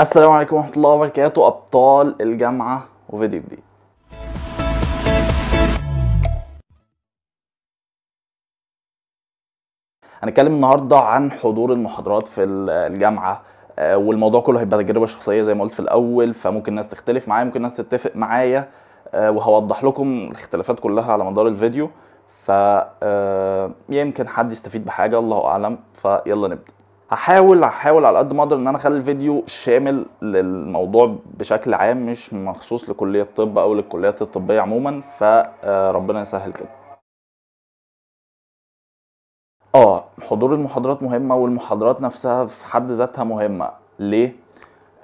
السلام عليكم ورحمه الله وبركاته ابطال الجامعه وفيديو جديد هنتكلم النهارده عن حضور المحاضرات في الجامعه آه، والموضوع كله هيبقى تجربه شخصيه زي ما قلت في الاول فممكن ناس تختلف معايا ممكن ناس تتفق معايا آه، وهوضح لكم الاختلافات كلها على مدار الفيديو ف آه، يمكن حد يستفيد بحاجه الله اعلم فيلا نبدا هحاول هحاول على قد ما اقدر ان انا اخلي الفيديو شامل للموضوع بشكل عام مش مخصوص لكليه الطب او للكليات الطبيه عموما فربنا آه، يسهل كده اه حضور المحاضرات مهمه والمحاضرات نفسها في حد ذاتها مهمه ليه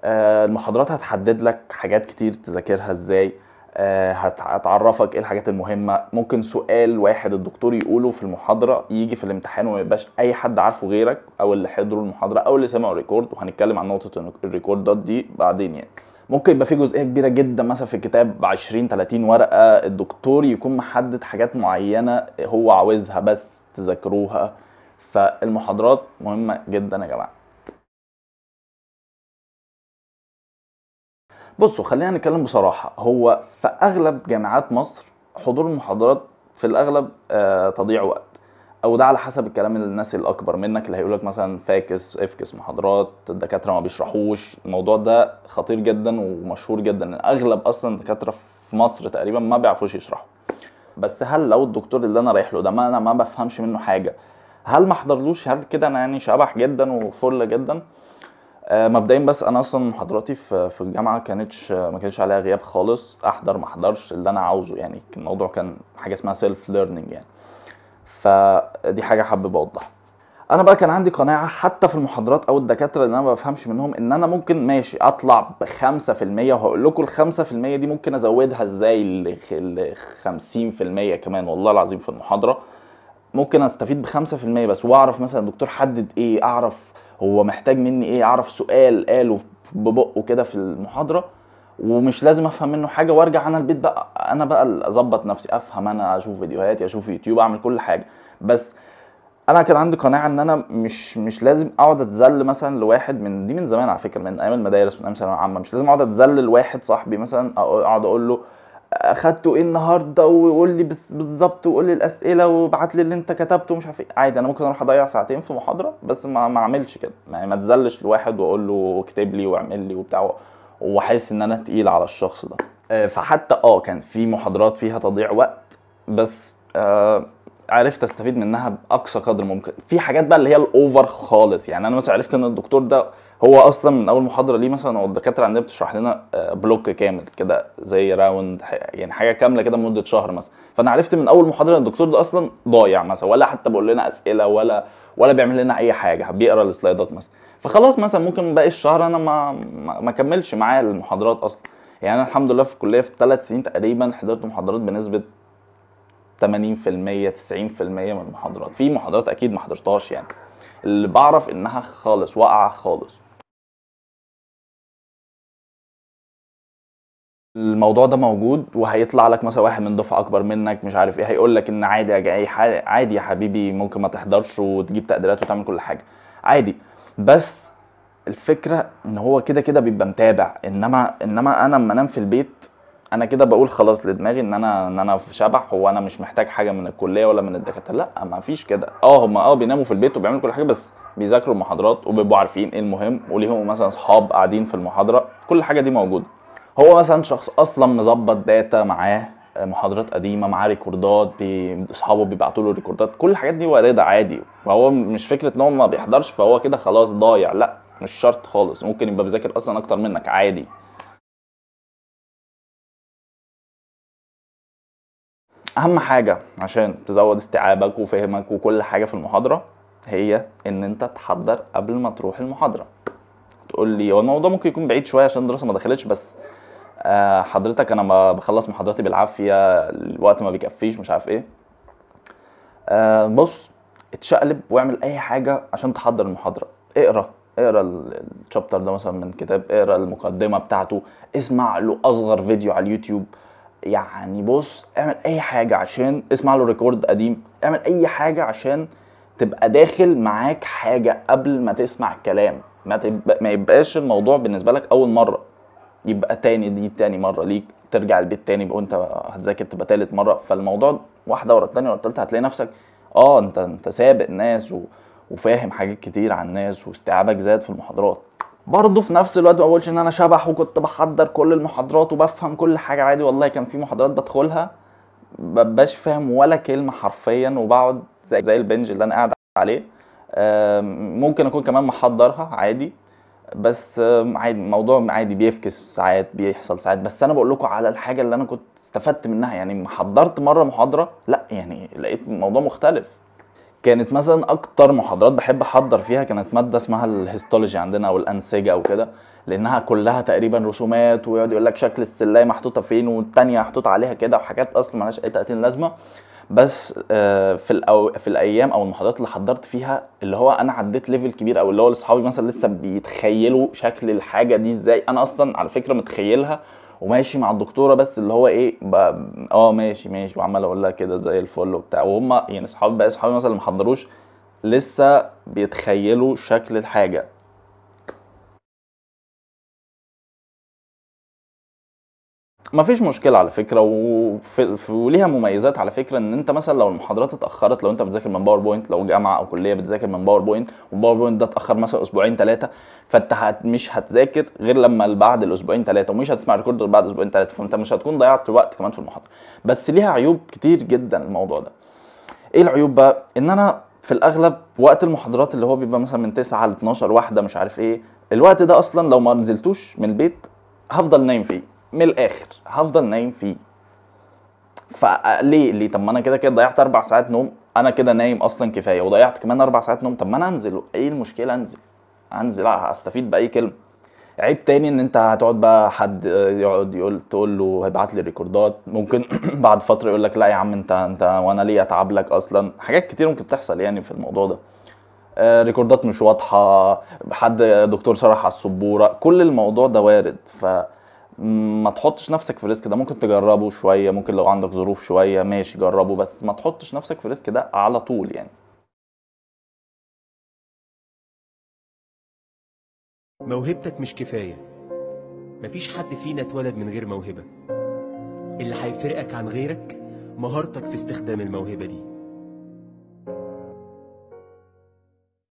آه المحاضرات هتحدد لك حاجات كتير تذاكرها ازاي آه، هتعرفك ايه الحاجات المهمه ممكن سؤال واحد الدكتور يقوله في المحاضره يجي في الامتحان وما يبقاش اي حد عارفه غيرك او اللي حضروا المحاضره او اللي سمعوا الريكورد وهنتكلم عن نقطه الريكوردات دي بعدين يعني ممكن يبقى في جزئيه كبيره جدا مثلا في الكتاب 20 30 ورقه الدكتور يكون محدد حاجات معينه هو عاوزها بس تذاكروها فالمحاضرات مهمه جدا يا جماعه بصوا خلينا نتكلم بصراحه هو في اغلب جامعات مصر حضور المحاضرات في الاغلب آه تضييع وقت او ده على حسب الكلام الناس الاكبر منك اللي هيقولك مثلا فاكس افكس محاضرات الدكاتره ما بيشرحوش الموضوع ده خطير جدا ومشهور جدا اغلب اصلا الدكاتره في مصر تقريبا ما بيعرفوش يشرحوا بس هل لو الدكتور اللي انا رايح له ده ما انا ما بفهمش منه حاجه هل ما حضرلوش هل كده انا يعني شبح جدا وفل جدا آه، مبدئيا بس انا اصلا محاضراتي في في الجامعه كانتش ما كانش عليها غياب خالص احضر ما احضرش اللي انا عاوزه يعني الموضوع كان حاجه اسمها سيلف ليرنينج يعني فدي حاجه حابب اوضحها انا بقى كان عندي قناعه حتى في المحاضرات او الدكاتره اللي انا ما بفهمش منهم ان انا ممكن ماشي اطلع ب 5% وهقول لكم ال 5% دي ممكن ازودها ازاي ل 50% كمان والله العظيم في المحاضره ممكن استفيد ب 5% بس واعرف مثلا دكتور حدد ايه اعرف هو محتاج مني ايه اعرف سؤال قاله ببقه كده في المحاضره ومش لازم افهم منه حاجه وارجع انا البيت بقى انا بقى اظبط نفسي افهم انا اشوف فيديوهاتي اشوف يوتيوب اعمل كل حاجه بس انا كان عندي قناعه ان انا مش مش لازم اقعد اتذل مثلا لواحد من دي من زمان على فكره من ايام المدارس من ايام ثانويه عامه مش لازم اقعد اتذل لواحد صاحبي مثلا اقعد اقول له اخدته ايه النهارده وقول لي بالظبط وقول لي الاسئله وابعت لي اللي انت كتبته مش عارف ايه عادي انا ممكن اروح اضيع ساعتين في محاضره بس ما ما اعملش كده يعني ما اتذلش لواحد واقول له اكتب لي واعمل لي وبتاع واحس ان انا تقيل على الشخص ده آه، فحتى اه كان في محاضرات فيها تضييع وقت بس آه عرفت استفيد منها باقصى قدر ممكن في حاجات بقى اللي هي الاوفر خالص يعني انا مثلا عرفت ان الدكتور ده هو اصلا من اول محاضره ليه مثلا او الدكاتره عندنا بتشرح لنا آه، بلوك كامل كده زي راوند يعني حاجه كامله كده لمده شهر مثلا فانا عرفت من اول محاضره ان الدكتور ده اصلا ضايع مثلا ولا حتى بيقول لنا اسئله ولا ولا بيعمل لنا اي حاجه بيقرا السلايدات مثلا فخلاص مثلا ممكن باقي الشهر انا ما ما كملش معايا المحاضرات اصلا يعني انا الحمد لله في الكليه في ثلاث سنين تقريبا حضرت محاضرات بنسبه 80% 90% من المحاضرات في محاضرات اكيد ما حضرتهاش يعني اللي بعرف انها خالص واقعه خالص الموضوع ده موجود وهيطلع لك مثلا واحد من دفعه اكبر منك مش عارف ايه هيقول لك ان عادي يا عادي يا حبيبي ممكن ما تحضرش وتجيب تقديرات وتعمل كل حاجه عادي بس الفكره ان هو كده كده بيبقى متابع انما انما انا لما انام في البيت انا كده بقول خلاص لدماغي ان انا ان انا في شبح وانا مش محتاج حاجه من الكليه ولا من الدكاتره لا ما فيش كده اه هم اه بيناموا في البيت وبيعملوا كل حاجه بس بيذاكروا المحاضرات وبيبقوا عارفين ايه المهم وليهم مثلا اصحاب قاعدين في المحاضره كل حاجه دي موجوده هو مثلا شخص اصلا مظبط داتا معاه محاضرات قديمه معاه ريكوردات بي... اصحابه بيبعتوا له ريكوردات كل الحاجات دي وارده عادي فهو مش فكره ان هو ما بيحضرش فهو كده خلاص ضايع لا مش شرط خالص ممكن يبقى بيذاكر اصلا اكتر منك عادي اهم حاجه عشان تزود استيعابك وفهمك وكل حاجه في المحاضره هي ان انت تحضر قبل ما تروح المحاضره تقول لي هو الموضوع ممكن يكون بعيد شويه عشان الدراسه ما دخلتش بس آه، حضرتك انا بخلص محاضراتي بالعافيه الوقت ما بيكفيش مش عارف ايه آه، بص اتشقلب واعمل اي حاجه عشان تحضر المحاضره اقرا اقرا الشابتر ده مثلا من كتاب اقرا المقدمه بتاعته اسمع له اصغر فيديو على اليوتيوب يعني بص اعمل اي حاجه عشان اسمع له ريكورد قديم اعمل اي حاجه عشان تبقى داخل معاك حاجه قبل ما تسمع الكلام ما, تب... ما يبقاش الموضوع بالنسبه لك اول مره يبقى تاني دي تاني مره ليك ترجع البيت تاني وانت انت هتذاكر تبقى تالت مره فالموضوع واحده ورا التانيه ورا التالته هتلاقي نفسك اه انت انت سابق ناس و... وفاهم حاجات كتير عن الناس واستيعابك زاد في المحاضرات برضه في نفس الوقت ما بقولش ان انا شبح وكنت بحضر كل المحاضرات وبفهم كل حاجه عادي والله كان في محاضرات بدخلها مبقاش فاهم ولا كلمه حرفيا وبقعد زي, زي البنج اللي انا قاعد عليه ممكن اكون كمان محضرها عادي بس عادي الموضوع عادي بيفكس ساعات بيحصل ساعات بس انا بقول لكم على الحاجه اللي انا كنت استفدت منها يعني حضرت مره محاضره لا يعني لقيت الموضوع مختلف كانت مثلا اكتر محاضرات بحب احضر فيها كانت ماده اسمها الهيستولوجي عندنا او الانسجه او كده لانها كلها تقريبا رسومات ويقعد يقول لك شكل السلايه محطوطه فين والتانيه محطوط عليها كده وحاجات اصلا مالهاش اي لازمه بس آه، في الأو في الايام او المحاضرات اللي حضرت فيها اللي هو انا عديت ليفل كبير او اللي هو اصحابي مثلا لسه بيتخيلوا شكل الحاجه دي ازاي انا اصلا على فكره متخيلها وماشي مع الدكتوره بس اللي هو ايه اه ماشي ماشي وعمال اقول لها كده زي الفل وبتاع وهم يعني اصحابي بقى اصحابي مثلا ما حضروش لسه بيتخيلوا شكل الحاجه ما فيش مشكله على فكره وليها مميزات على فكره ان انت مثلا لو المحاضرات اتاخرت لو انت بتذاكر من باور بوينت لو جامعه او كليه بتذاكر من باور بوينت والباور بوينت ده اتاخر مثلا اسبوعين ثلاثه فانت مش هتذاكر غير لما بعد الاسبوعين ثلاثه ومش هتسمع ريكورد غير بعد اسبوعين ثلاثه فانت مش هتكون ضيعت وقت كمان في المحاضره بس ليها عيوب كتير جدا الموضوع ده ايه العيوب بقى ان انا في الاغلب وقت المحاضرات اللي هو بيبقى مثلا من 9 ل 12 واحده مش عارف ايه الوقت ده اصلا لو ما نزلتوش من البيت هفضل نايم فيه من الاخر هفضل نايم فيه فليه ليه طب ما انا كده كده ضيعت اربع ساعات نوم انا كده نايم اصلا كفايه وضيعت كمان اربع ساعات نوم طب ما انا انزل ايه المشكله انزل انزل هستفيد باي كلمه عيب تاني ان انت هتقعد بقى حد يقعد يقول تقول له هيبعت لي ريكوردات ممكن بعد فتره يقول لك لا يا عم انت انت وانا ليه اتعب لك اصلا حاجات كتير ممكن تحصل يعني في الموضوع ده آه، ريكوردات مش واضحه حد دكتور شرح على السبوره كل الموضوع ده وارد ف ما تحطش نفسك في الريسك ده ممكن تجربه شويه ممكن لو عندك ظروف شويه ماشي جربه بس ما تحطش نفسك في الريسك ده على طول يعني موهبتك مش كفايه مفيش حد فينا اتولد من غير موهبه اللي هيفرقك عن غيرك مهارتك في استخدام الموهبه دي